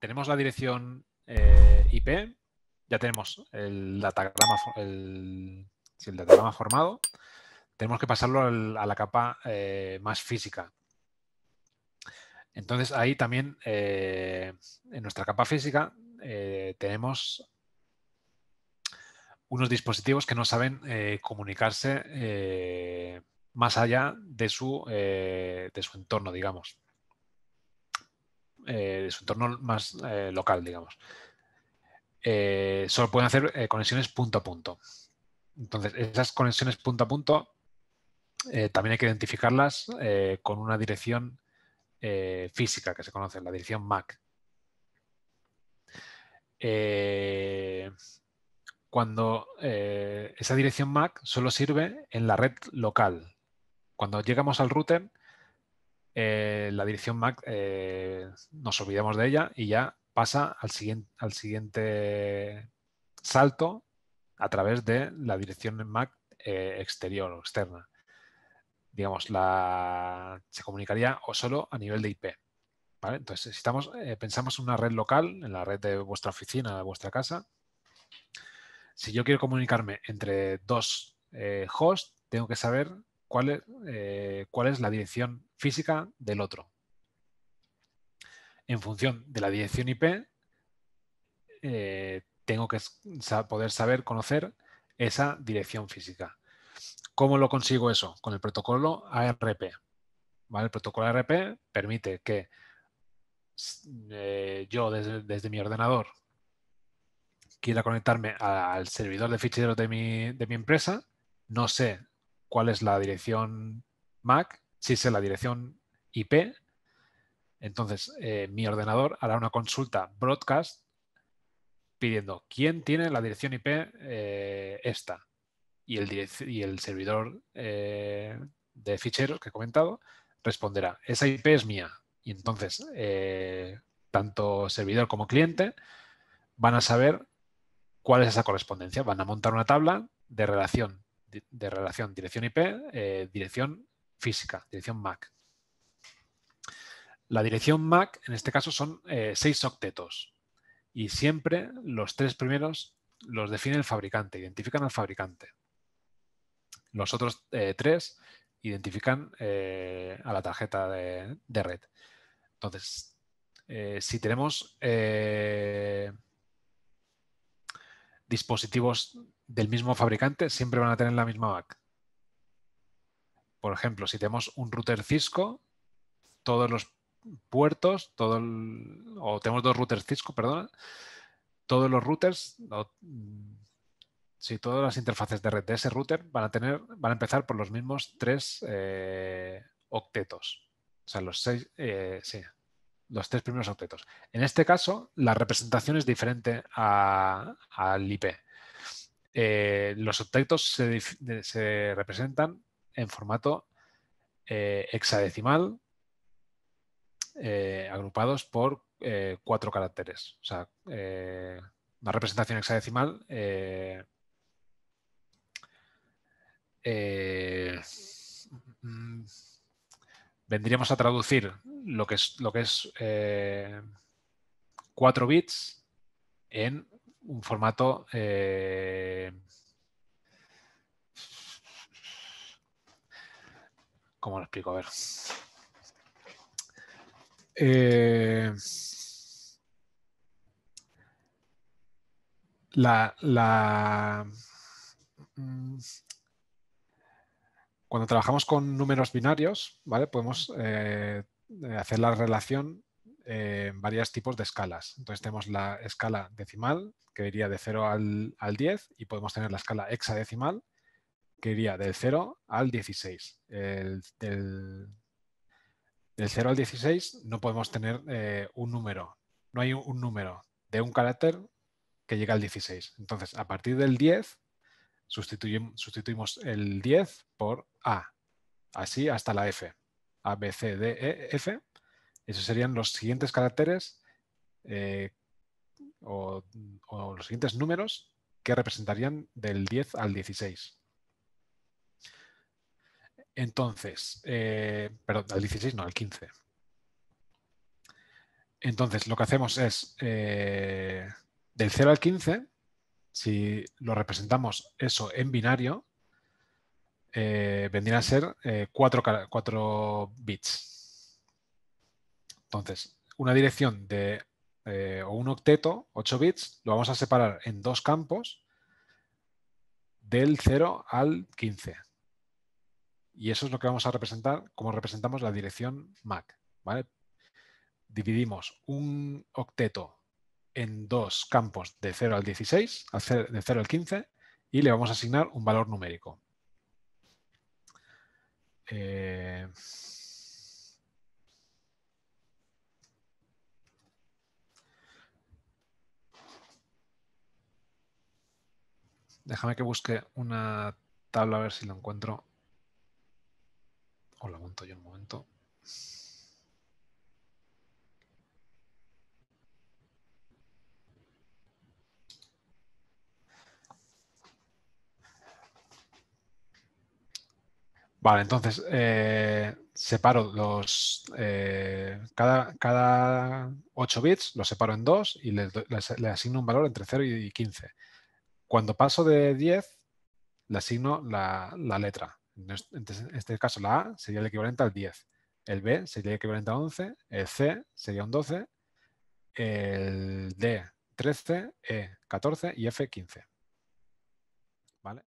tenemos la dirección eh, IP, ya tenemos el datagrama, formado, tenemos que pasarlo a la capa eh, más física. Entonces ahí también eh, en nuestra capa física tenemos unos dispositivos que no saben comunicarse más allá de de su entorno, digamos. Eh, de su entorno más eh, local, digamos. Eh, solo pueden hacer conexiones punto a punto. Entonces, esas conexiones punto a punto también hay que identificarlas con una dirección física que se conoce, la dirección MAC. cuando esa dirección MAC solo sirve en la red local. Cuando llegamos al router, eh, la dirección Mac eh, nos olvidamos de ella y ya pasa al siguiente, al siguiente salto a través de la dirección Mac eh, exterior o externa. Digamos, la, se comunicaría o solo a nivel de IP. Entonces, estamos, pensamos en una red local, en la red de vuestra oficina, de vuestra casa, si yo quiero comunicarme entre dos hosts, tengo que saber eh, cuál es, la dirección física del otro. En función de la dirección IP, eh, tengo que poder saber, conocer esa dirección física. ¿Cómo lo consigo eso? Con el protocolo ARP. El protocolo ARP permite que eh, yo desde, mi ordenador quiera conectarme al servidor de ficheros de mi empresa. No sé cuál es la dirección MAC, si es la dirección IP, entonces eh, mi ordenador hará una consulta broadcast pidiendo quién tiene la dirección IP eh, esta y el, servidor eh, de ficheros que he comentado responderá, esa IP es mía. Y entonces, tanto servidor como cliente van a saber cuál es esa correspondencia. Van a montar una tabla de relación de, relación dirección IP, eh, dirección física, dirección MAC. La dirección MAC, en este caso, son eh, seis octetos. Y siempre los tres primeros los define el fabricante, identifican al fabricante. Los otros eh, tres identifican a la tarjeta de, de red. Entonces, si tenemos dispositivos del mismo fabricante siempre van a tener la misma MAC. Por ejemplo, si tenemos un router Cisco, todos los puertos, o tenemos dos routers Cisco, perdón, todos los routers, si todas las interfaces de red de ese router van a tener, van a empezar por los mismos tres eh, octetos. O sea, los seis, eh, sí, los tres primeros octetos. En este caso, la representación es diferente al IP. Eh, los objetos se, representan en formato eh, hexadecimal eh, agrupados por cuatro caracteres. O sea, una representación hexadecimal mm, vendríamos a traducir lo que es, cuatro bits en un formato eh, ¿Cómo lo explico? A ver. Eh, la, la, cuando trabajamos con números binarios, ¿vale? Podemos eh, hacer la relación eh, varios tipos de escalas. Entonces tenemos la escala decimal, que iría de 0 al, 10, y podemos tener la escala hexadecimal, que iría del 0 al 16. El, del, 0 al 16 no podemos tener eh, un número, no hay un, número de un carácter que llegue al 16. Entonces, a partir del 10, sustituimos el 10 por A, así hasta la F. A, B, C, D, E, F, esos serían los siguientes caracteres eh, o, los siguientes números que representarían del 10 al 16. Entonces, eh, perdón, al 16 no, al 15. Entonces, lo que hacemos es, eh, del 0 al 15, si lo representamos eso en binario, vendrían a ser 4 bits, entonces, una dirección de eh, o un octeto, 8 bits, lo vamos a separar en dos campos del 0 al 15. Y eso es lo que vamos a representar como representamos la dirección MAC. Dividimos un octeto en dos campos de 0 al 16, de 0 al 15, y le vamos a asignar un valor numérico. Eh... Déjame que busque una tabla a ver si la encuentro. O la monto yo un momento. Vale, entonces eh, separo los. Eh, cada, cada 8 bits los separo en dos y le les, asigno un valor entre 0 y 15. Cuando paso de 10, le asigno la, la letra. En este caso, la A sería el equivalente al 10. El B sería el equivalente a 11. El C sería un 12. El D, 13. E, 14. Y F, 15. ¿Vale?